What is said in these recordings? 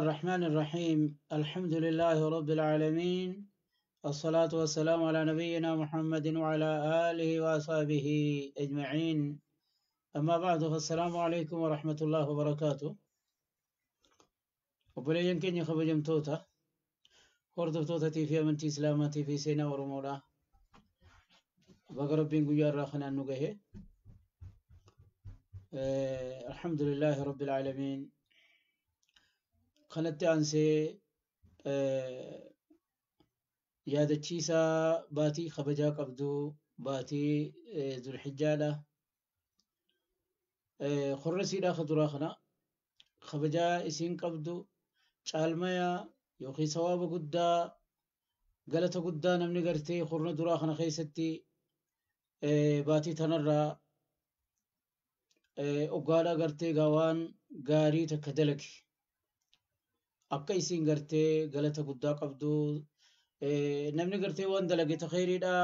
الرحمن الرحيم الحمد لله رب العالمين الصلاة والسلام على نبينا محمد وعلى آله وأصحابه أجمعين أما بعد فالسلام عليكم ورحمة الله وبركاته وبلا يمكن يخبر جمتوتا هردف بتوتا في من إسلامتي في سينا ورمولا بقرب بين قيار راخنا نقهي أه الحمد لله رب العالمين kanatti aansee yaadachiisaa baatii kabajaa qabduu baatii zulhijjaadha. Qorra siidhaa kaduraa kana kabajaa isiin qabdu caalmaya yookiin sawaaba guddaa galata guddaa namni gartee qorna duraa kana keessatti baatii tanarraa oggaadhaa gartee gaawaan gaarii takka dalage. akka isiin gartee galata guddaa qabdu namni gartee waan dalage takheeriidha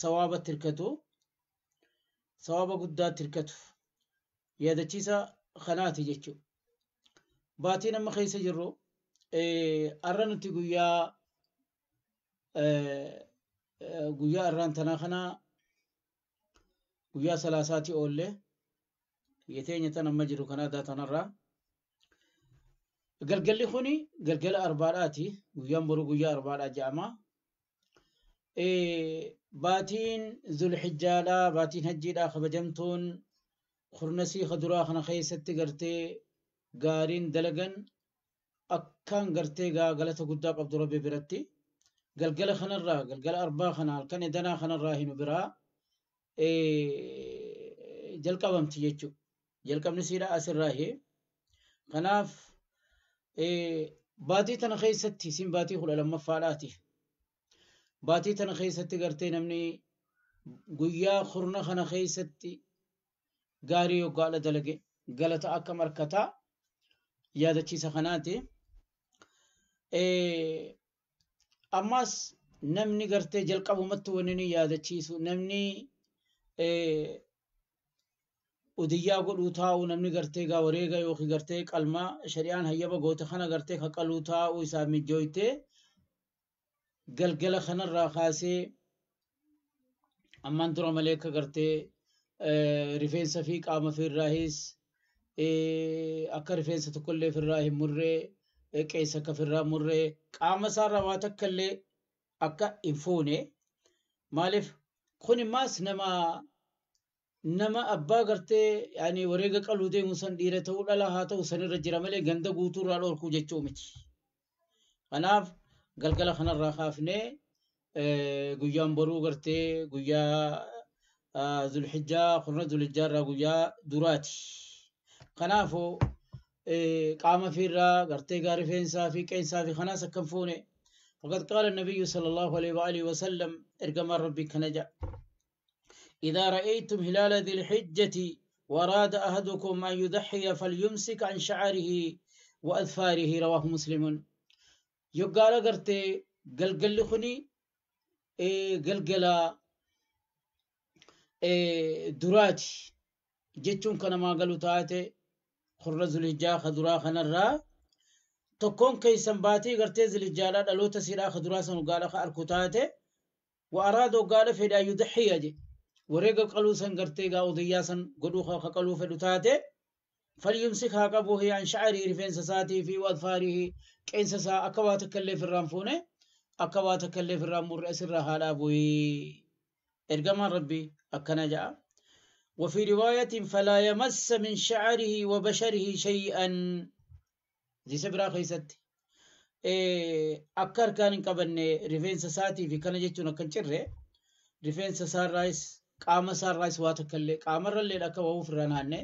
sawaaba tirkatu sawaaba guddaa tirkatu yaadachiisa kanaati jechuudha. Baatii nama keessa jirru har'a nuti guyyaa guyyaa irraan tanaa kanaa guyyaa salaasaati oollee yeteenya tan amma jiru kanaa daa tanarraa. galgalli kuni galgala arbaadhaati guyyaan boru guyyaa arbaadhaa jedhama. Baatiin zulhijjaadhaa baatiin hajjiidhaa kabajamtuun kurnasii kaduraa kana keessatti gartee gaariin dalagan akkaan gartee galata guddaa qabdu rabbi biratti galgala kanarraa galgala arbaa kana halkan edanaa kanarraa hinu biraa jalqabamti jechuudha jalqabni siidhaa asirraa kanaaf. baatii tana keessatti isin baatii kudha lammaffaadhaati. Baatii tana keessatti gartee namni guyyaa kurna kana keessatti gaarii yoggaadha dalage galata akka markataa yaadachiisa kanaati. Ammas namni gartee jalqabumatti wanni yaadachiisu namni udiyyaa godhuu taa'uu namni gartee gaa wareega yookiin gartee qalmaa shari'aan hayyama goote kana gartee kaqaluu taa'uu isaaf mijooytee galgala kanarraa kaasee ammaan dura malee akka gartee eh, rifeensa fi qaama ofirraahis eh, akka rifeensa tokkollee ofirraa hin murree eh, qeessa akka ofirraa murree qaama isaarraa waa takka illee akka hin fuune maaliif kunimaas nama nama abbaa gartee yani wareega qaluu deemu san dhiira ta'uu dhala haa ta'u sanirra jira malee ganda guutuurraa dhorkuu jechuu miti. Kanaaf galgala kanarraa kaafnee guyyaan boruu gartee guyyaa zulhijjaa kurna zulhijjaarraa guyyaa duraati. Kanaafoo qaama fiirraa gartee gaarii feensaa fi qeensaa fi kanaas akkam foone. Faqad qaala nabiyyu sallallahu alaihi wa alihi wa sallam ergamaan rabbii kana jedha. إذا رأيتم هلال ذي الحجة وراد أحدكم أن يضحي فليمسك عن شعره وأظفاره رواه مسلم يقال قرتي قلقل خني قلقلا duraati jechuun kan namaa galu taate kurra zulijjaa kaduraa kanarraa tokkoon keessan baatee gartee zilijjaadhaa dhaloota siidhaa kaduraa san ugaadha ka arku taate wa araada ugaadha fedhaa yudaxiya jedhe قلو وريق قلوسا قرتيقا وضياسا قدوخا قلو فدتاته فليمسكها بوهي عن شعري رفين سساتي في وأظفاره كين سسا اكوات تكلي في الرانفونه أكوا تكلي في الرامور أسر رحالا بوهي إرقما ربي أكنا جاء وفي رواية فلا يمس من شعره وبشره شيئا زي سبرا خيستي إيه، اكار كان hin رفين سساتي في fi kana رفين سسار رايس qaama isaarraas waa takka illee qaamarra illee akka waa ofirra naanne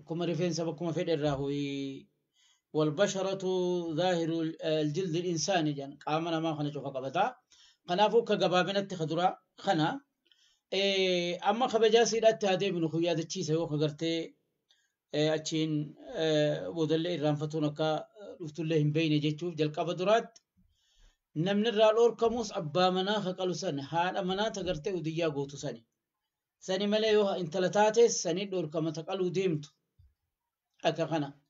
akkuma rifeensa bakkuma fedhe irraa hoyi والبشرة ظاهر الجلد الإنساني جن قامنا ما خنا شوفا قبضا خنافو كجبابنا تخدرا خنا أما خبجا سيدا تهدي من خويا دتشي سوى خجرتي أتشين بودل إيران فتونك رفت لهم بين جتشوف جل قبضرات نمن الرالور كموس أبا منا خقلو سن حال أمنا تغرتي وديا غوتو سني ساني ملأه انتلتاتي ساني دور كما تقالو ديمتو أكا خنا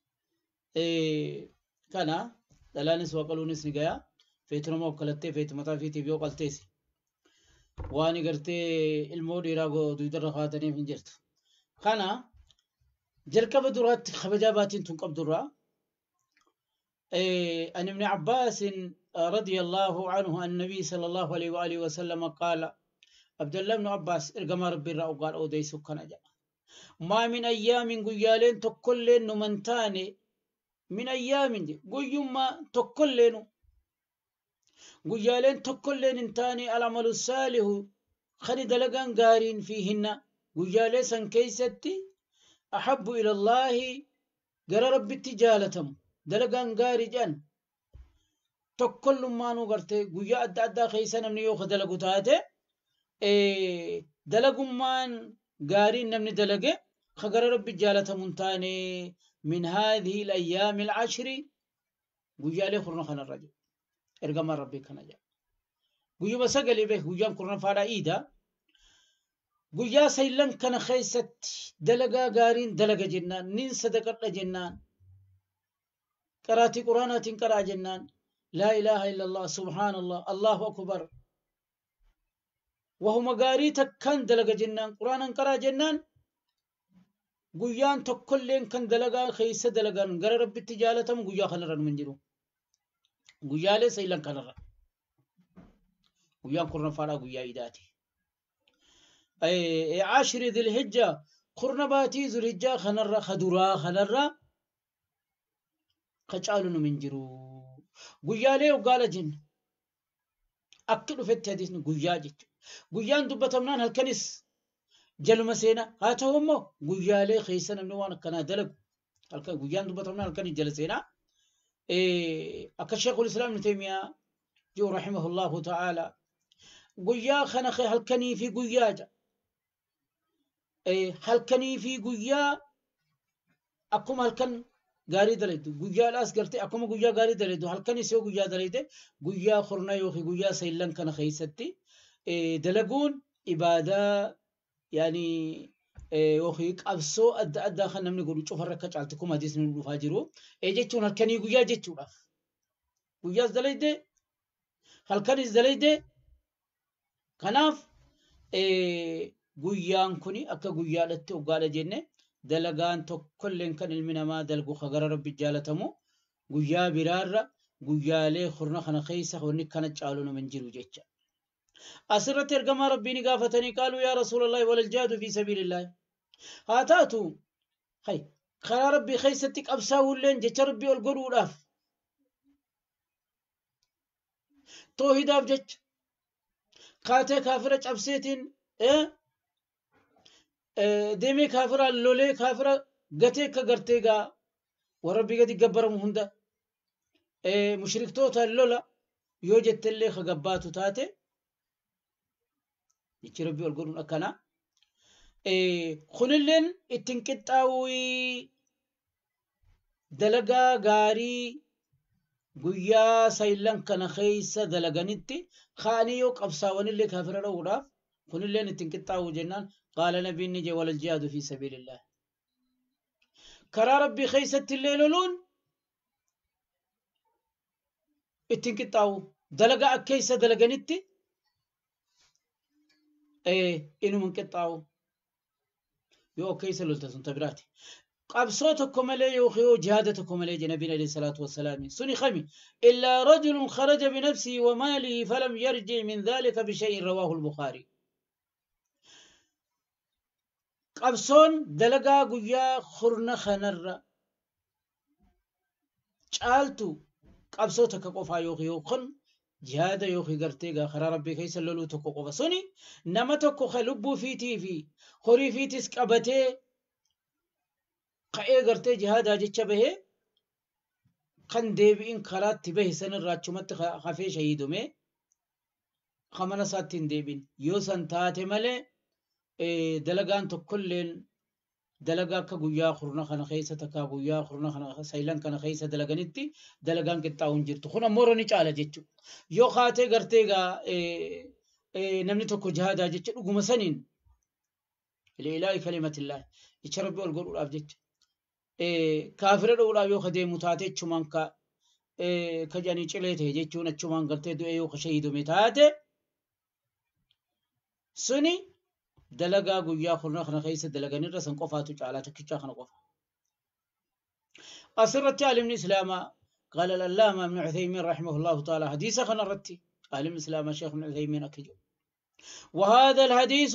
إيه كنا دلانس وقلونس نجايا فيتنا ما قلت فيت متى فيتي بيو قلت سي واني قرت المودي راغو دويدر رخاتني من جرت خنا جرك بدورات خبجاباتين تنقب دورا إيه أن ابن عباس رضي الله عنه النبي صلى الله عليه وآله وسلم قال عبد الله بن عباس إرجما ربي رأو قال أودي سكان أجا ما من أيام قيالين تكلين نمنتاني من أيام دي قيما تكلين قيالين تكلين انتاني العمل الصالح خني دلقان قارين فيهن قيالي سن كيستي أحب إلى الله قال ربي تجالتم دلقان قاري جان تكل ما نقرتي قيا أدى أدى خيسان من يوخ دلقو دلقمان قارين نمني دلقه خقر ربي جالة منتاني من هذه الأيام العشر قجالي خرنا خنا الرجل إرقام ربي كان جاء قجو بسقلي به قجام خرنا فارا إيدا قجا سيلن كان خيست دلقا قارين دلقا جنان نين صدقة جنان قراتي قرانات قرا جنان لا إله إلا الله سبحان الله الله أكبر وهما غاري تكن دلغ جنان قرآن انقرا جنان guyyaan tokkolleen kan dalagaa keessa dalagan gara rabbitti jaalatamu guyyaa kanarra numan jiru guyyaalee sailan kanarra guyyaan kurnaffaadha guyyaa idaati ashiri dilhijja kurna baatii zulhijjaa kanarra kaduraa kanarra ka caalu numin jiru guyyaalee waggaa lajin akki dhufetti hadisni guyyaa jechu guyyaan dubbatamnaan halkanis jaluma seenaa haa ta'u immoo guyyaalee keessa namni waan akkanaa dalagu halkan guyyaan dubbatamnaan halkanii jala seenaa akka sheekul islaam ibnu taymiyaa jiru rahimahullahu ta'aalaa guyyaa kana halkanii fi guyyaa jedha halkanii fi guyyaa akkuma halkan gaarii dalaydu guyyaadhaas gartee akkuma guyyaa gaarii dalaydu halkanis yoo guyyaa dalayde guyyaa horna yookiin guyyaa saillan kana keessatti دلقون إبادة يعني وخيك أبسو أدى أدى خلنا من يقولوا شوف الركج على تكوم هديس من الفاجرو إجتون هالكن يقويا جتون أف قويا زليدة هالكن زليدة كناف guyyaan kun akka guyyaadhatti ugaala jenne dalagaan tokkolleen kan ilmi namaa dalgu hagara rabbi jaalatamu guyyaa biraarra guyyaalee hurna kana keessa wanni kana caalu nama hin jiru jecha. أسرت إرقم ربي قافتني قالوا يا رسول الله ولا الجهاد في سبيل الله هاتاتو خي خلا ربي خيستك أبساو اللين جيش ربي والقرور أف توهي داف جيش قاتي كافرة أبسيتين إيه ديمي كافرة اللولي كافرة قتي كغرتيغا وربي قد يقبرم هندا اه مشركتوتا اللولا يوجد تلي خقباتو تاتي jechi rabbii ol godhuun akkana. Kunilleen ittiin qixxaawwii dalagaa gaarii guyyaa saayilan kana keessa dalaganitti kaanii yoo qabsaa'anillee kaafira dha'uudhaaf kunilleen ittiin qixxaawwu jennaan qaala nabiin ni jee walal jihaadu fi sabiilillah. Karaa rabbii keessatti illee loluun ittiin qixxaawwu dalagaa akkeessa dalaganitti. ايه من انقطعوا يو كيس لولتسون تبراتي قبصوتكم لي يوخيو جهادتكم لي جنبي عليه الصلاة والسلام سني خمي إلا رجل خرج بنفسه وماله فلم يرجع من ذلك بشيء رواه البخاري صون دلقا قويا خرنا خنر چالتو قبصوتك قفا يوخيو خن جهاد يوخي قرتيغا خرا ربي كيس اللولو تكو قبصوني نما تكو خلبو في تيفي خوري في تسكبتي قئي قرتي جهاد هاجتش به قن ديبئين خرات تبه سن الراتشمت خفي شهيدو مي خمنا ساتين ديبين يو سن تاتي ملي دلقان تكلين dalagaa akka guyyaa kurna kana keessa takaa guyyaa kurna kana saayilan kana keessa dalaganitti dalagaan qixxaa'uun jirtu kun ammoo rooni caala jechuudha yoo kaatee gartee egaa namni tokko jahadaa jecha dhuguma saniin liilaa'i kalimatillahi jecha rabbi ol godhuudhaaf jecha kaafira dhowudhaaf yoo ka deemu taate chumaan ka ka jedhanii cilee ta'e jechuun achumaan gartee du'ee yoo ka shahiidume taate suni. دلگا گویا خونه خن خیس دلگانی را سنگ قفاتو چالات کیچا خن قف. آسر رتی عالم قال الالام من عثيمين رحمه الله تعالى حدیث خن رتی عالم نیسلاما شیخ من عثيمين أكيد وهذا الحديث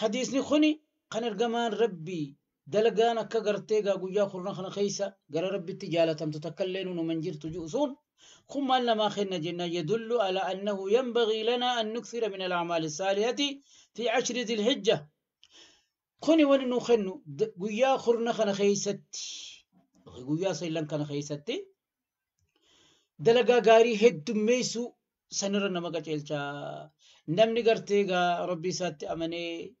حديث نخوني خن الجمان ربي دلگانا کجرتی گویا خونه خن خیس ربي تجالت هم ومن و نمجر ثم أن ما خلنا جنا يدل على أنه ينبغي لنا أن نكثر من الأعمال الصالحة في عشر ذي الحجة خني وننو خنو قويا خرنا خنا خيستي قويا سيلان كان خيستي دلقا غاري هد ميسو سنرا نمكا چلچا نمني غرتي ربي ساتي أمني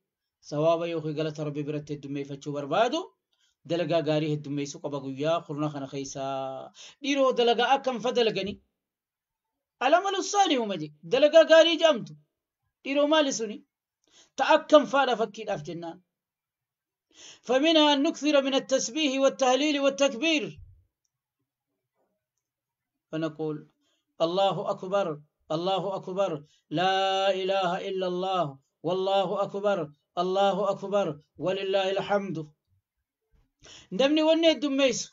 ثواب يوخي غلط ربي برتي دمي فتشو بربادو dalagaa gaarii heddummeessuu qaba guyyaa kurna kana keessaa dhiiroo dalagaa akkam fa dalaganii alamalu saali'uma je dalagaa gaarii jedhamtu dhiiroo maali suni ta akkam faadha fakkiidhaaf jennaan فمنها أن نكثر من التسبيح والتهليل والتكبير فنقول الله أكبر الله أكبر لا إله إلا الله والله أكبر الله أكبر ولله الحمد ndamni wonneed dummeeysa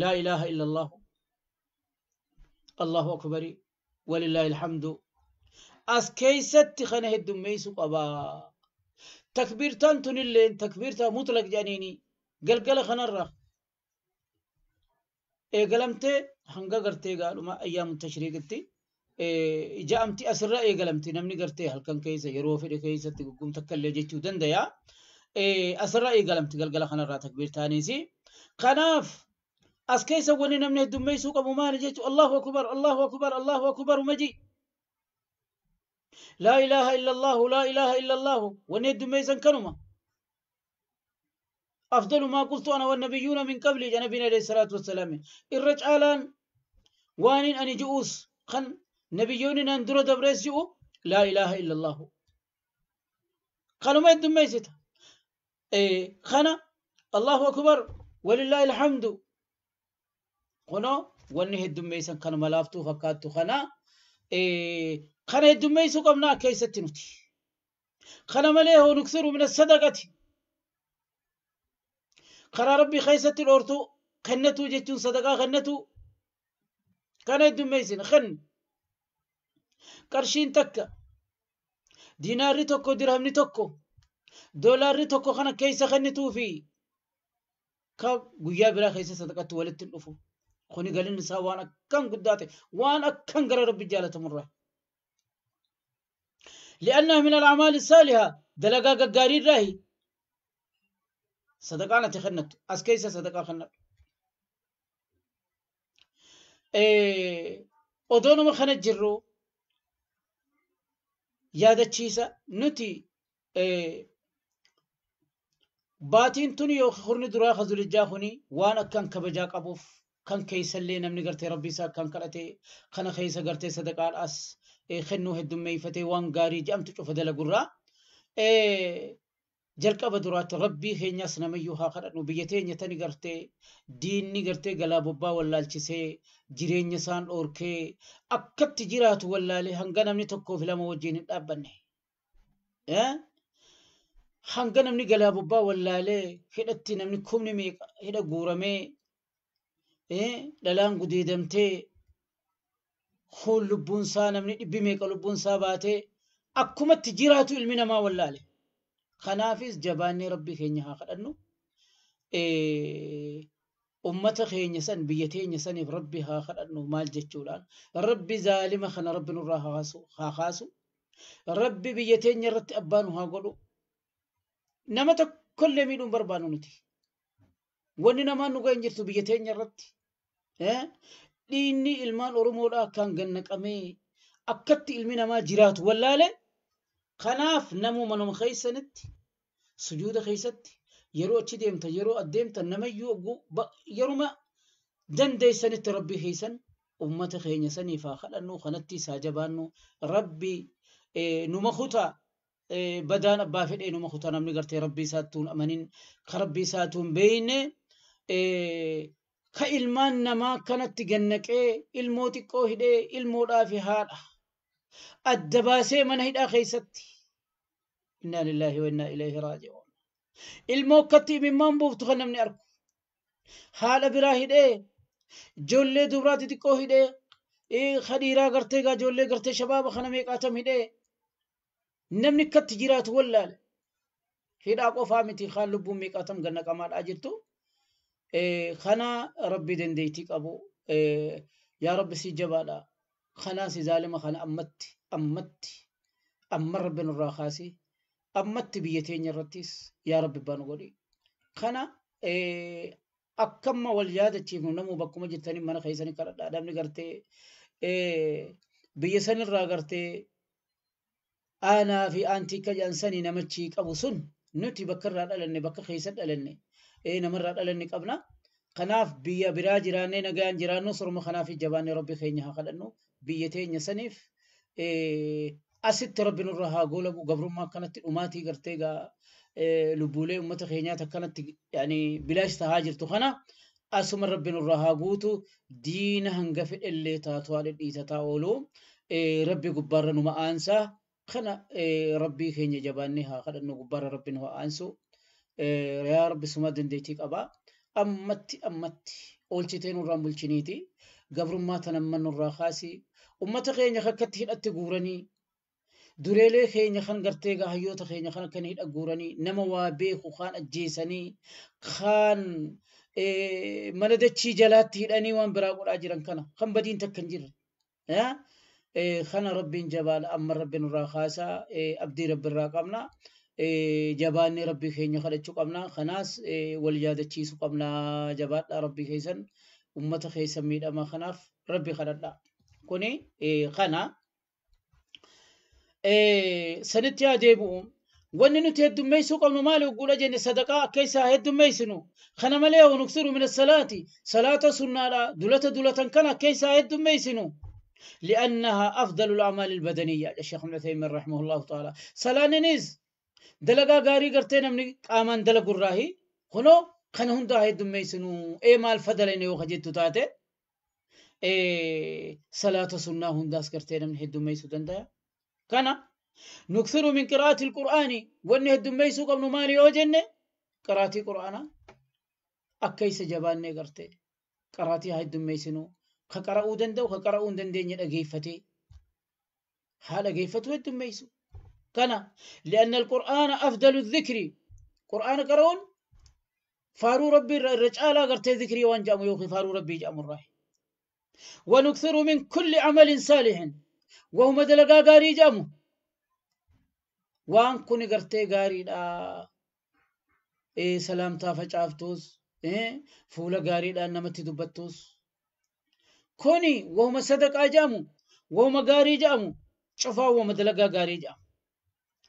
laa ilaaha illa allahu allahu akbari walilaahi alxamdu as keeysatti kana heddummeeysu qabaa takbiirtaan tunilleen takbiirtaa mutlaq jedhaniini galgala kanarra eegalamtee hanga gartee gaadhuma ayyaamu tashriiqitti ja'amti asirra eegalamti namni gartee halkan keessa yeroo fedhe keessatti guggum takka illee jechuu dandaya أسرائي إيه، قلم تقلقل خان الرات أكبر تانيسي خناف أسكي سوالينا من الدمي سوق أبو ماني جيتو الله أكبر الله أكبر الله أكبر ومجي لا إله إلا الله لا إله إلا الله وني الدمي زنكنما أفضل ما قلت أنا والنبيون من قبل جنبينا عليه الصلاة والسلام الرجعالان وانين أني جؤوس خن نبيونين أندرو دبريس جؤو لا إله إلا الله خنو ما الدمي ستا إيه، خنا الله أكبر ولله الحمد خنا وني هدميسن كان ملافتو فكاتو خنا إيه، خنا هدميسو قمنا كيسة نوتي خنا مليه ونكثر من الصدقة خنا ربي خيسة الأورتو خنتو جتون صدقة خنتو خنا هدميسن خن قرشين تكا ديناري تكو درهمني تكو دولاري توكو خانا كيسا خاني توفي كاب قويا برا خيسا صدقات تولد تلوفو خوني غالي نسا وانا كان قداتي وانا كان غرا ربي جالة مرة لأنه من العمال الصالحة دلقا قاري راهي صدقانا تخنت أس كيسا صدقا خنت ايه ودونو ما خنت جرو يادا چيسا نتي Baatiin tun hurni duraa ka zulijaa kuni waan akkaan kabajaa qabuuf kan keeysallee namni gartee rabbii isaa akkaan kadhate kana keessa gartee sadaqaadhaas kennuu heddummeeyfatee waan gaarii jedhamtu cufa dalagurraa jalqaba duraatti rabbii keenyaas namayyuu haa kadhannu biyya teenya tani gartee diinni gartee galaa bobbaa wallaalchisee jireenya isaan dhoorkee akkatti jiraatu wallaalee hanga namni tokkoof lama wajjin hin dhaabbanne. hanga namni galaa bobbaa wallaalee hidhatti namni kumni meeqa hidha guuramee dhalaan gudeedamtee hoon lubbuunsaa namni dhibbi meeqa lubbuunsaa baatee akkumatti jiraatu ilmi namaa wallaale. Kanaafis jabaannee rabbi keenya haa kadhannu. ummata keenya san biyya keenya saniif rabbi haa kadhannu maal jechuudhaan rabbi zaalima kana rabbi nurraa haa kaasu rabbi biyya keenya irratti abbaa nu haa godhu nama tokkollee miidhuun barbaannu nuti. Wanni namaan dhugaa hin jirtu biyya teenya irratti. Dhiinni ilmaan Oromoodhaa akkaan gannaqamee akkatti ilmi namaa jiraatu wallaalee kanaaf namuma nama keessanitti sujuuda keessatti yeroo achi deemta yeroo addeemtan namayyuu yeruma dandeessanitti rabbi keessan ummata keenya saniifaa kadhannu kanatti isaa jabaannu rabbi numa kutaa بدان أبا في الإنو مخطانا من قرتي ربي ساتون أمنين كربي ساتون بين كإلمان نما كانت تجنك إيه إلمو تكو هدي إلمو في هارا الدباسي من هيدا خيستي إنا لله وإنا إليه راجعون إلمو كتي من من بوفتغن من أركو حال براهد إيه جولي دبراتي تكو هدي إيه خديرا قرتي جولي قرتي شباب خنمي قاتم هدي namni akkatti jiraatu wallaale hidhaa qofaa miti kaan lubbuun miiqatam ganna qamaadhaa jirtu kana rabbi dandeetii qabu yaa rabbi si jabaadha kanaa si zaalima kana ammatti ammatti amma rabbi nurraa kaasee ammatti biyya teenya irrattis yaa rabbi baanu godhi kana akkamma wal yaadachiifnu namuu bakkuma jirtanii mana keessanii kadhadhaa namni gartee biyya sanirraa gartee aanaa fi antiika jaansanii namichi qabu sun nuti bakkarraa dhalanne bakka keessa dhalanne ee namarraa dhalanne qabna. Kanaaf biyya biraa jiraannee nagaan jiraannu surma kanaaf jabaannee rabbi keenya haa kadhannu biyya teenya saniif asitti rabbi nurra haa goolabu gabrummaa akkanatti dhumaatii gartee gaa lubbuulee uummata keenyaati akkanatti yani bilaash tahaa jirtu kana asuma rabbi nurra haa guutu diina hanga fedhellee taatuwaa dhidhiitataa oolu rabbi gubbaarra numa aansaa. خنا ربي كيني جباني ها خنا نقبر ربي هو أنسو يا رب سما دنديتي قبا أمتي أمتي أولتين ورام بلشنيتي قبر ما تنمن الراخاسي أمتا خيني خكتي أتقورني dureelee keenya kan gartee gaahayyoota keenya kan akkan hidha guuranii nama waa beeku kaan ajjeesanii kaan mana dachii jalaatti hidhanii waan biraa godhaa jiran kana kan badiin takka hin jirre خنا ربين جبال أما ربين راخاسا أبدي رب الراقمنا جباني ربي خيني خلتشو قمنا خناس والجادة تشيسو قمنا جبال ربي خيسن أمة خيسن ميد أما خناف ربي خلتنا كوني خنا سنت يا ديبوم wanni nuti heddummeessuu qabnu maali ogguudha jenne sadaqaa akkeessaa heddummeessinu kana malee nuksiru min salaati salaata sunnaadha dulata dulatan kan akkeessaa heddummeessinu لأنها أفضل الأعمال البدنية الشيخ ابن عثيمين رحمه الله تعالى نيز دلقا غاري قرتين من آمان دلقوا الراهي خنو خن هاي دمي سنو اي مال فدلين اني خجيتو تتاتي اي صلاة سنة هنداس قرتين من هي دميسو دندا كان نكثر من قراءة القرآن وان هي دميسو قبل مالي وجن قراءة قرآن أكيس جبان قرتي قراءة هاي دمي سنو كقرأوا دندو كقرأوا دندين الأجيفتي حال أجيفت ودم ميسو كنا لأن القرآن أفضل الذكر قرآن قرون فارو ربي الرجال قرت ذكري وان جامو يوخي فارو ربي جامو الراحي ونكثر من كل عمل صالح وهم دلقا قاري جامو وان كوني غرتي غاري لا إيه سلام تافج عفتوس إيه فولا غاري لا نمتي دبتوس كوني وهم صدق أجامو وهم غاري جامو شفا وهم دلقا غاري جامو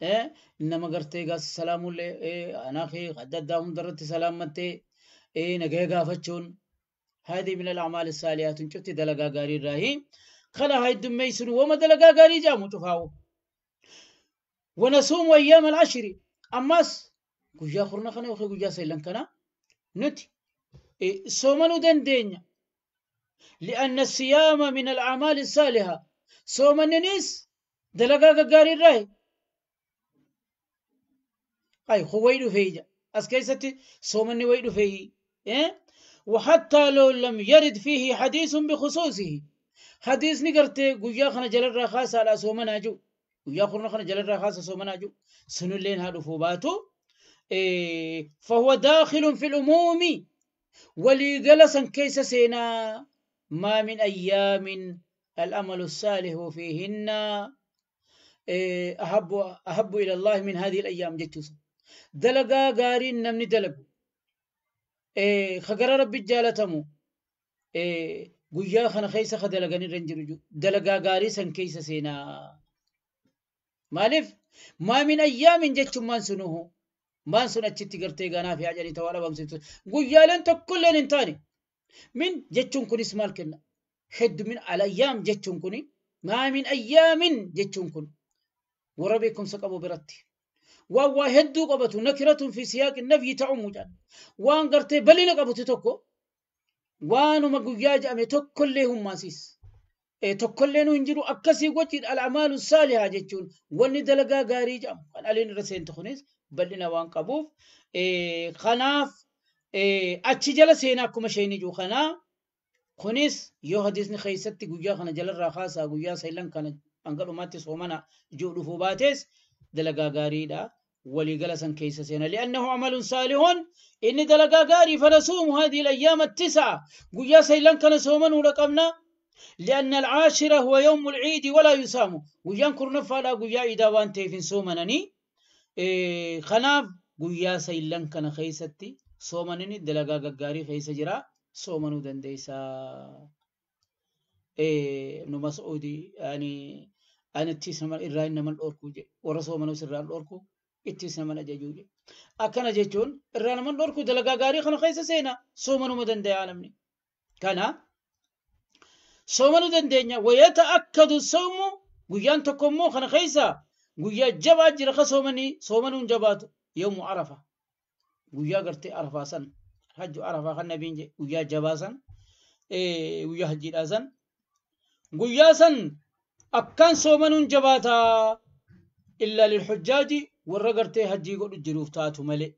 إيه إنما قرتي قاس السلام إيه أنا خي قدد داهم درت سلامتي إيه نجاي قافتشون هذه من الأعمال الصالحات شفت دلقا غاري راهي خلا هاي الدمي سنو دلقا غاري جامو شوفاو ونصوم أيام العشر أماس قجا خرنا خنا وخي قجا سيلن كنا نتي إيه سومنو دندين لأن السيام من الأعمال الصالحة سوما ننس دلقا غغاري الراي أي خو ويدو فيجا أسكيستي صوم الني ويدو فيه إيه؟ وحتى لو لم يرد فيه حديث بخصوصه حديث نقرتي قويا خنا جلال رخاص على سوما ناجو قويا خنا جلال رخاص سوما ناجو سنو اللين هادو فوباتو إيه فهو داخل في العموم ولي جلسا كيس سينا ما من أيام الأمل الصالح فيهن إيه، أحب أحب إلى الله من هذه الأيام جتوس دلقا غارين نمني دلق إيه، خقر رب الجالتمو إيه، قويا خنا خيسا خدلقاني رنجر جو دلقا غاري كيسا سينا مالف ما من أيام جتو ما سنوه ما سنة چتي قرتي غانا في عجاني توالا بمسيتو قويا لن تكل لن انتاني من جتشون كوني سمال كنا حد من الأيام جتشون كوني ما من أيام جتشون كون وربكم سكبوا براتي ووا هدو قبتو نكرة في سياق النفي تعمو جان وان قرتي بلي لقبتو تكو وانو مقويا جامي تكل لهم ماسيس اي leenu hin jiru akkasii gochiidha al'amaalu saalihaa jechuun wanni dalagaa gaarii jedhamu kan aliin irra seentu kunis bal'ina waan qabuuf خناف achi jala seenaa akkuma isheen ijuu kanaa kunis yoo hadiisni keessatti guyyaa kana jalarraa kaasaa guyyaa saayilan kana hanga dhumaatti soomana ijuu dhufuu baates dalagaa ولي ولقل كيس سينا لأنه عمل صالح إني دلقا قاري فنصوم هذه الأيام التسعة قيا سيلان كان سوما ولقمنا لأن العاشرة هو يوم العيد ولا يسامو ويان كرنا فلا قيا إذا وانت في سومنني إيه خناف قيا سيلان كان خيستي soomanini dalagaa gaggaarii keessa jira soomanuu dandeessa. Ibnu Mas'uudi ani ittis nama irraa naman warra soomanuus irraan dhorku ittis naman ajajuu jedhe. Akkana jechuun irraa naman dhorku dalagaa gaarii kana keessa seena soomanuma danda'a namni. Kana soomanuu dandeenya wayata akkadu soomu guyyaan tokko immoo kana keessa guyyaa jabaa jira ka soomanii soomanuun jabaatu yoomu arafa. guyyaa gartee arafaa san hajju arafaa kan nabiin jedhe guyyaa jabaa san guyyaa hajjiidhaa san guyyaa san akkaan soomanuun jabaataa illaa lilhujjaaji warra gartee hajjii godhu jiruuf taatu malee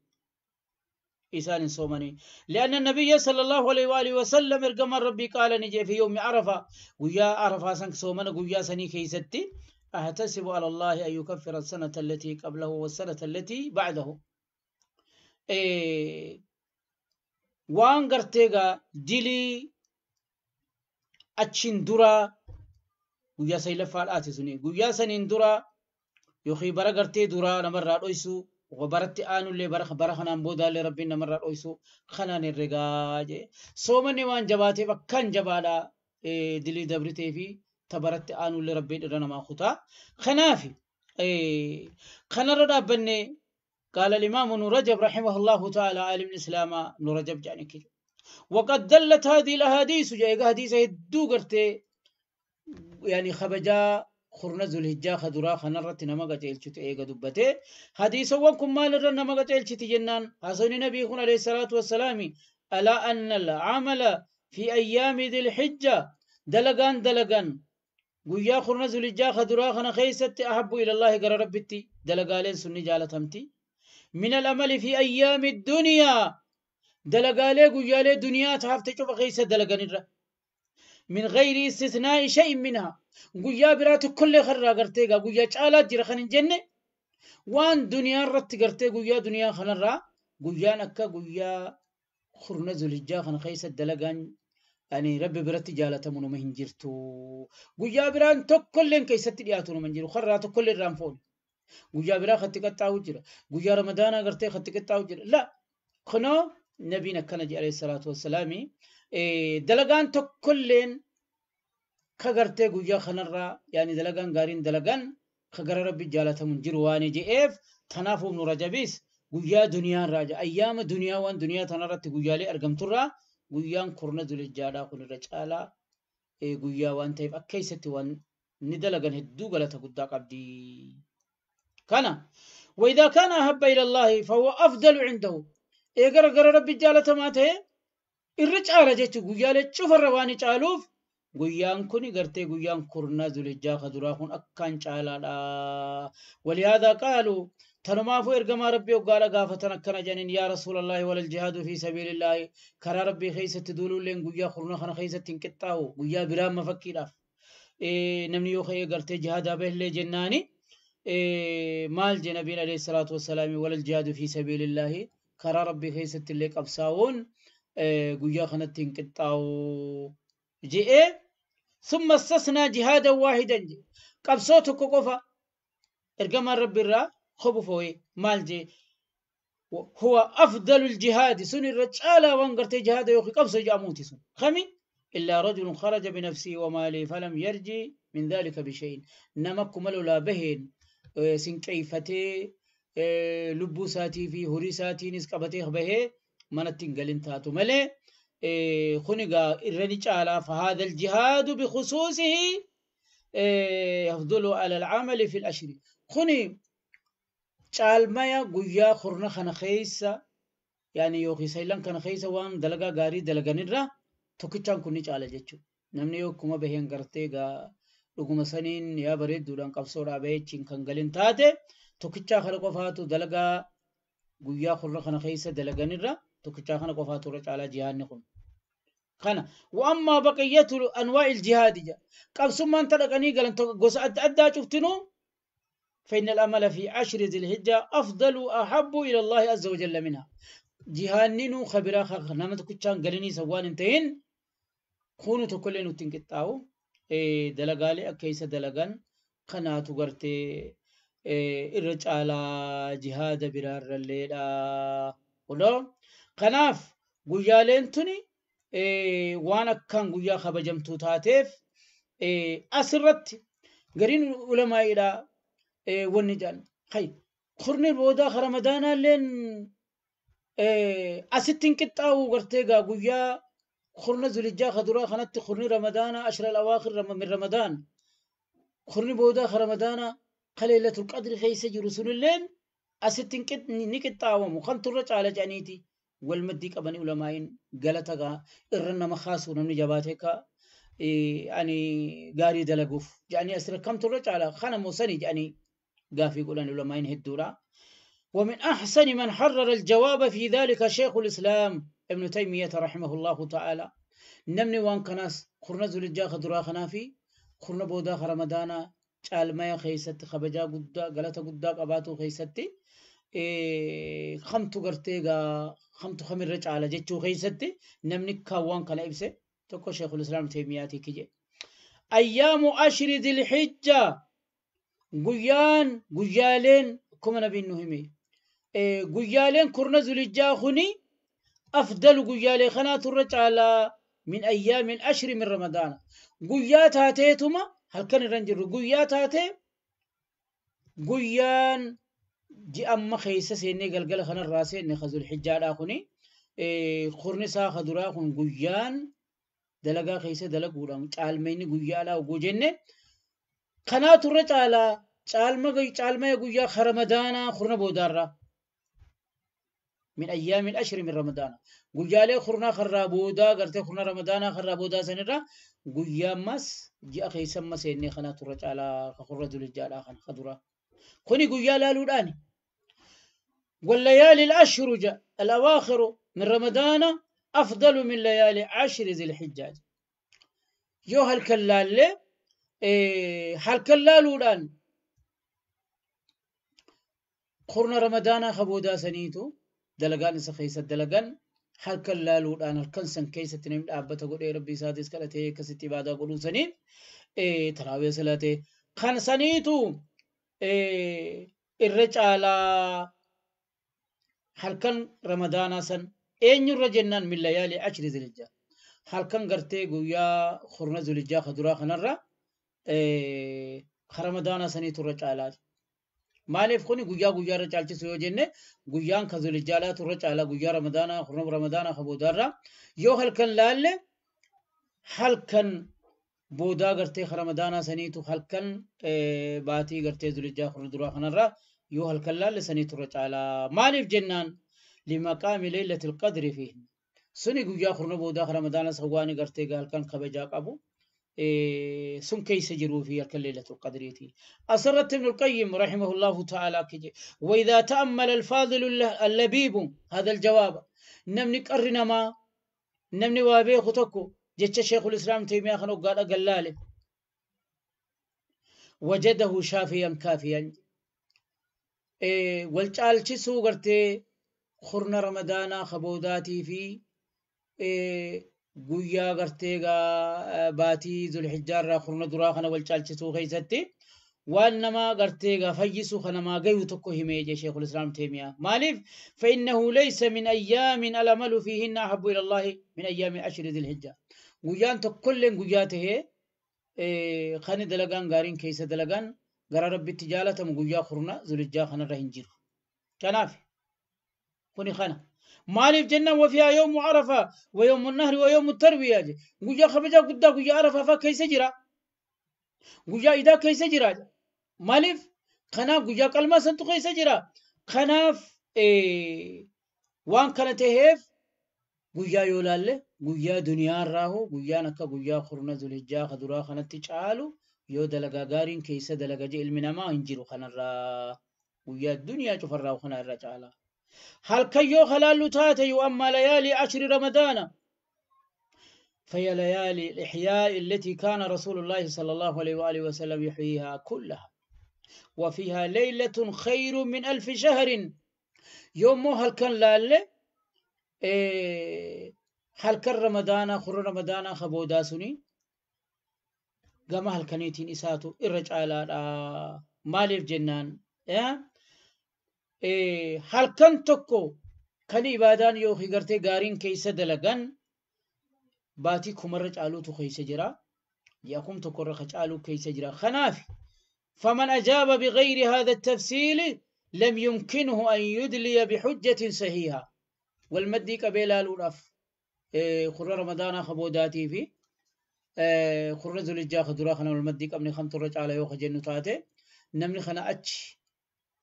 إنسان صومني لأن النبي صلى الله عليه وآله وسلم إرقم ربي قال نجي في يوم عرفة ويا عرفة سنك صومنا ويا سني كيستي أحتسب على الله أن يكفر السنة التي قبله والسنة التي بعده waan gartee dilii achiin duraa guyyaa sanii laffaadhaati suni guyyaa duraa yookiin bara gartee duraa namarraa dho'isu baratti aanullee bara kanaan boodaallee rabbiin namarraa dho'isu kanaan herregaa jee soomanni waan jabaateef akkaan jabaadha dilii dabritee ta tabaratti aanullee rabbiin irra namaa kutaa kanaafi kanarra قال الإمام ابن رجب رحمه الله تعالى عالم الإسلام ابن رجب جانكي وقد دلت هذه الأحاديث جاء حديث هدو قرتي يعني خبجا خرنز الهجا خدرا خنرت نما قتلت ايغا دبتي حديث وكم مال نما شتي جنان حسن النبي عليه الصلاه والسلام الا ان العمل في ايام ذي الحجه دلغان دلغان غيا خرنز الهجا خدرا خنخيست احب الى الله قرر ربتي دلغالين سني جالتمتي من الأمل في أيام الدنيا دلقالي قجالي دنيا تحف تشوف غيسة دلقان الرأي من غير استثناء شيء منها قجا برات كل خرى قرتيقا قجا چالات جرخان الجنة وان دنيا رت قرتيق قجا دنيا خان الرأ قجا نكا قجا خرنز الرجاء خان غيسة دلقان يعني رب برات جالتا منو مهنجرتو قجا بران تو كل كيسة دياتو منجرو خرى تو كل الرأنفون guyyaa biraa khatti qaxxaawu jira guyyaa ramadaanaa gartee khatti qaxxaawu jira la kunoo nabiin akkana jedhe alayhi salaatu wassalaami dalagaan tokkolleen ka gartee guyyaa kanarraa yaani dalagaan gaariin dalagaan ka gara rabbi jaalatamuun jiru waan jedheef tanaaf humnu rajabiis guyyaa duniyaan raaja ayyaama duniyaa waan duniyaa tanarratti guyyaalee argamturraa guyyaan kurna zulejjaadhaa kun irra caalaa guyyaa waan ta'eef akka keessatti waan ni dalagan hedduu galata guddaa qabdi. كان وإذا كان أحب إلى الله فهو أفضل عنده إيقر قر ربي جالة ماته إرجع رجت قيالة شوف الرواني تعالوف guyyaan kun gartee guyyaan kurnaa zulijjaa kaduraa kun akkaan caalaadha walihaadha qaalu tanumaafu ergamaa rabbii hoggaadha gaafatan akkana jedhaniin yaa rasuulallaahi walal jihaadu fi sabiilillaahi karaa rabbii keessatti duuluulleen guyyaa kurnaa kana keessatti hin qixxaawu guyyaa biraa mafakkiidhaaf namni yoo ka'ee gartee jihaadaa bahillee jennaani إيه، مال جنبين عليه الصلاة والسلام ولا الجهاد في سبيل الله كرى ربي خيسة اللي قبساون إيه، قويا خنتين كتاو جي إيه؟ ثم استثنى جهادا واحدا جي قبسوت كوكوفا ارقام ربي را خبفوي مال جي هو أفضل الجهاد سن الرجالة وانقرت جهاد يوخي قبسو جاموتي سن خمي إلا رجل خرج بنفسه وماله فلم يرجي من ذلك بشيء نمكم لا بهين سنقيفتي لبو ساتي في هوريساتي ساتي نسقبتي خبه منتين قلن تاتو ملي خنقا إرني جعل فهذا الجهاد بخصوصه يفضل على العمل في الأشري خني جعل مايا قويا خرنا خنخيسا يعني يوخي سيلان خنخيسا وان دلقا غاري دلقا نرى توكي كوني جعل جيتشو namni yokkuma baheen بهيان gaa dhuguma saniin yaa bareedduudhaan qabsoodhaa baheechiin kan galin taate tokkichaa kana qofaatu dalagaa guyyaa kurra kana keessa dalaganirra tokkichaa kana qofaatu irra caalaa jihaanni kun. kana wa'ammaa baqiyyaatu anwaa'il jihaadi jedha qabsummaan ta dhaqanii galan gosa adda addaa cuftinu فإن الأمل في عشر ذي الحجة أفضل وأحب إلى الله عز وجل منها جهاننو خبرا خخ نمت كتشان قلني سوان انتهين خونو تكلين وتنكتاو dalagaalee akka isa dalagan kanaatu gartee irra caalaa jihaada biraarralleedha kunoo kanaaf guyyaaleen tuni waan akkaan guyyaa kabajamtuu taateef asirratti gariin ulamaa'iidha wanni jedhan hay kurni boodaa ramadaanaalleen asittiin qixxaa'uu gartee gaa guyyaa خرنا ذو الجاخة درا خنت خرني رمضان عشر الأواخر من رمضان خرني بودا رمضان خليلة القدر خيس جرسون اللين أستن كت نكت تاوم وخن ترج على جانيتي والمدي كبني علماء غلطة إرنا مخاص ونمني جباتك يعني غاري دلقوف يعني أسر كم ترج على خنا موسني يعني قافي قولان علماء هدورا ومن أحسن من حرر الجواب في ذلك شيخ الإسلام ابن تيمية رحمه الله تعالى نمني وان كناس خرنا زلجا خدرا خنافي خرنا بودا خرمدانا چال ميا خيست خبجا قدا غلطا قدا قباتو خيست خمتو غرتيغا خمتو خمير رج على جيچو خيست نمني كاوان كنا ابسي توكو شيخ الاسلام تيمية تيكي جي ايام عشر ذي الحجة قيان قيالين كما نبي النهمي قيالين خرنا زلجا خني أفضل قيالي خنات الرجالة من أيام الأشر من رمضان قيات هاتيتما هل كان رنجر قيات هاتي قيان جي أما خيسة سيني قلقل خنا الراسي إني خزو الحجال آخوني قرن إيه، سا خدرا خون قيان دلقا خيسة دلقولا تعالميني قيالا وقوجيني خنات الرجالة caalma caalmaya guyyaa خرمدانا kurna boodaarraa من أيام الأشهر من رمضان قجالي خرنا خرابودا قرت خرنا رمضان خرابودا سنرا قيا مس جاء خيسا مس إني خنا ترج على خرد الرجال آخر خضرا خني قيا لا لودان والليالي الأشهر جاء الأواخر من رمضان أفضل من ليالي عشر ذي الحجة يو هالكلال إيه هالكلال لودان خرنا رمضان خبودا سنيتو dalagaan isa keessa dalagan harkan laaluudhaan harkan san keessatti namni dhaabbata godhee rabbii isaatis kadhatee akkasitti ibaadaa godhuun saniif taraawee salatee kan saniitu irra caalaa harkan ramadaanaa san eenyurra jennaan millayaalii ashri zilijjaa harkan gartee guyyaa horna zilijjaa kaduraa kanarra ka ramadaanaa saniitu irra caalaati. maaliif kuni guyyaa guyyaarra caalchisu yoo jenne guyyaan kan zulijjaalaa turre caalaa guyyaa ramadaanaa hurna ramadaanaa kan boodaarraa yoo halkan laalle halkan boodaa gartee ramadaanaa saniitu halkan baatii gartee zulijjaa hurna duraa kanarraa yoo halkan laalle sanii turre caalaa maaliif jennaan limaqaami leellati qadri fi suni guyyaa hurna boodaa ramadaanaa sawwaani gartee halkan kabajaa qabu. إيه، سن سنكيس جرو في الليلة القدرية أصرت ابن القيم رحمه الله تعالى كجي وإذا تأمل الفاضل اللبيب هذا الجواب نمني قرنا ما نمني وابي خطكو جتش شيخ الإسلام تيمية خنو قال أقلال وجده شافيا كافيا والجال إيه، والچالچي سو غرتي خرنا رمضان خبوداتي في إيه، guyyaa gartee egaa baatii zulhijjaarraa kurna duraa kana wal caalchisuu keessatti waan namaa gartee egaa fayyisu kan namaa gayu tokko himee jee sheekul islaam teemiyaa maaliif fa'innahu laysa min ayyaamin alamalu fiihinna ahabbu ila allahi min ayyaami ashri dilhijjaa guyyaan tokkolleen guyyaa tahee kan dalagaan gaariin keessa dalagaan gara rabbitti jaalatamu guyyaa kurna zulhijjaa kanarra hin jiru kanaaf kuni kana. مالي في وفيها يوم عرفة ويوم النهر ويوم التربية قجا خبجا قدا قجا عرفة فكي سجرا قجا إذا كي سجرا مالي في خناف قجا قلما سنتو كي سجرا خناف وان كانت هيف قجا يولال قجا دنيا راهو قجا نكا قجا خرنا ذو الهجا خدرا خنات تشعالو يو دلقا غارين كيسا دلقا جي المنما انجيرو خنا را الدنيا چفر راو خنا هل كيو halaallu تاتي أما ليالي عشر رمضان فهي ليالي الإحياء التي كان رسول الله صلى الله عليه وآله وسلم يحييها كلها وفيها ليلة خير من ألف شهر يوم كان لالي إيه كان رمضان خر رمضان خبو داسني قام هل هلكنيتين إساتو إرجع على آه، مالف جنان إيه halkan tokko kan ibaadaan yookiin gartee gaariin keessa dalagan baatii kumarra caaluutu keessa jira ji'a kum tokkorra ka caaluu keessa jira kanaaf faman ajaaba bigayri haadha tafsiili lam yumkinuhu an yudliya bixujjatin sahiiha walmaddii qabee laaluudhaaf kurra ramadaanaa ka boodaatii fi kurra zulijjaa ka duraa kana walmaddii qabne kamturra caala yoo ka jennu taate namni kana achi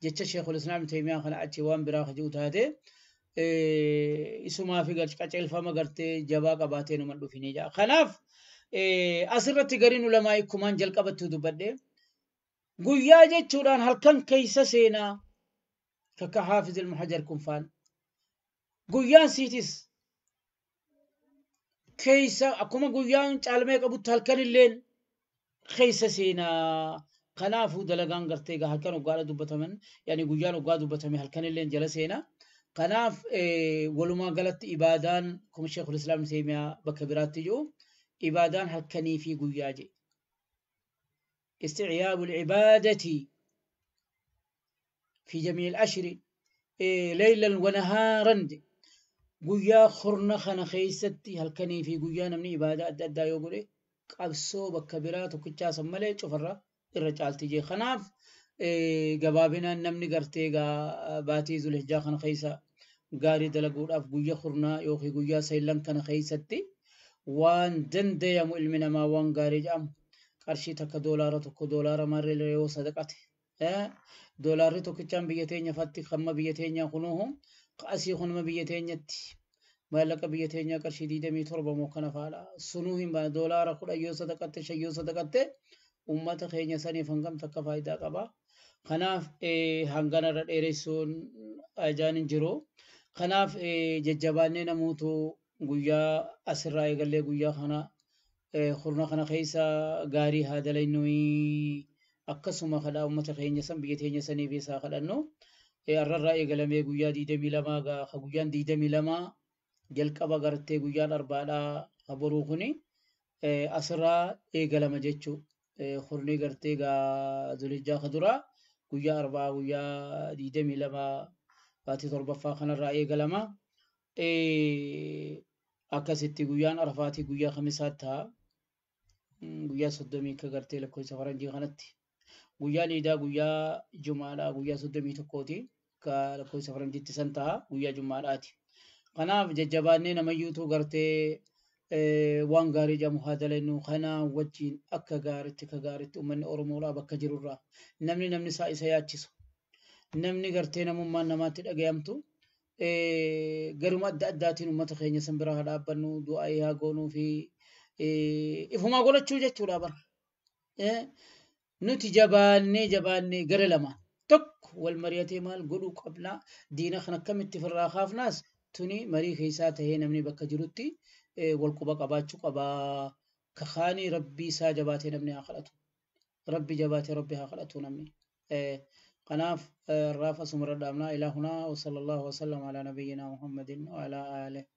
جتش شيخ الإسلام تيمية خلا أشي وام برا خجوت هذا إيه، إسمه في قرش كاتش ألف ما قرته جبا كباته نمر بفي نجا خلاف إيه، أسرتي قرين ولا ماي كمان جل كبت تدو بدي قويا جت شوران هل كان كيسة سينا ككحافز المحجر كنفان قويا سيتيس كيسة أكما قويا انت علمي كبت هل كان الليل خيسة سينا خلافو دلگان کرته گاه کانو گاره دوبتامن یعنی گویانو گاه دوبتامی هلکانی لین جلسه اینا خلاف يعني آه، ولما غلط ایبادان کمیشه خود اسلام سیمیا با خبراتی جو ایبادان هلکانی فی گویاجی استعیاب العبادتی في جميع الأشر إيه ليلا ونهارا قويا خرنا خنا خيستي هل كني في قويا نمني إبادة أدى أدى يقولي إيه، قبسو بكبرات وكتشا سمالي شفرة irra caalti jee kanaaf gabaabinaan namni gartee baatii zulhijjaa kana keessa gaarii dalaguudhaaf guyyaa kurnaa yookiin guyyaa seellan kana keessatti waan dandayamu ilmi namaa waan gaarii jedhamu qarshii takka doolaara tokko doolaara marree yoo sadaqate doolaarri tokkichaan biyya teenya fatti kamma biyya teenyaa kunuhu asii kunuma biyya teenyatti maallaqa biyya teenyaa qarshii 27 moo kana faala sunuu hin baane doolaara kudha yoo sadaqatte shayyoo sadaqatte ummata keenya saniif hangam takka faayidaa qaba. Kanaaf hanganarra dheeressuun ajaan hin jiru. Kanaaf jajjabaannee namoota guyyaa asirraa eegallee guyyaa kana hurna kana keessa gaarii haa dalaynuu akkasuma kadhaa uummata keenya san biyya teenya saniif isaa kadhannu. Arrarraa eegalamee guyyaa diidamii 22 gaa guyyaan lamaa jalqaba gartee guyyaan arbaadhaa boruu kuni asirraa eegalama jechuudha. E, hornii gartee egaa Zulijjaa Kaduraa guyyaa arbaa guyyaa digdamii lama baatii torbaffaa kanarraa eegalama. E, akkasitti guyyaan arfaatii guyyaa kamisaat ta'a. Mm, guyyaa soddomii akka gartee lakkoofsa faranjii kanatti. Guyyaa liidaa guyyaa jumaadhaa guyyaa soddomii tokkooti. Akka lakkoofsa faranjiitti san ta'a guyyaa jumaadhaati. Kanaaf jajjabaannee namayyuutu gartee waan gaarii jedhamu haa dalennu kanaa wajjiin akka gaariitti ka gaariitti uummanni oromoo laa bakka jirurraa namni namni isaa isa yaachisu namni gartee namummaan namaatti dhageeyamtu garuma adda addaatiin uummata keenya san bira haa dhaabbannu du'aa haa goonuu fi ifumaa godhachuu jechuudha bara. Nuti jabaannee jabaannee gara lama tokko wal mari'atee maal godhuu qabnaa diina kan akkamitti firraa kaafnaas tuni marii keessaa ta'ee namni bakka jirutti walquba qabaachuu qabaa. Kakaanii rabbii isaa jabaatee namni haa kadhatu. Rabbi jabaatee rabbi haa kadhatu namni. Kanaaf raafasuma irra dhaabnaa ilaahunaa wa sallallahu wa sallam ala nabiyyinaa Muhammadin wa ala aalihi.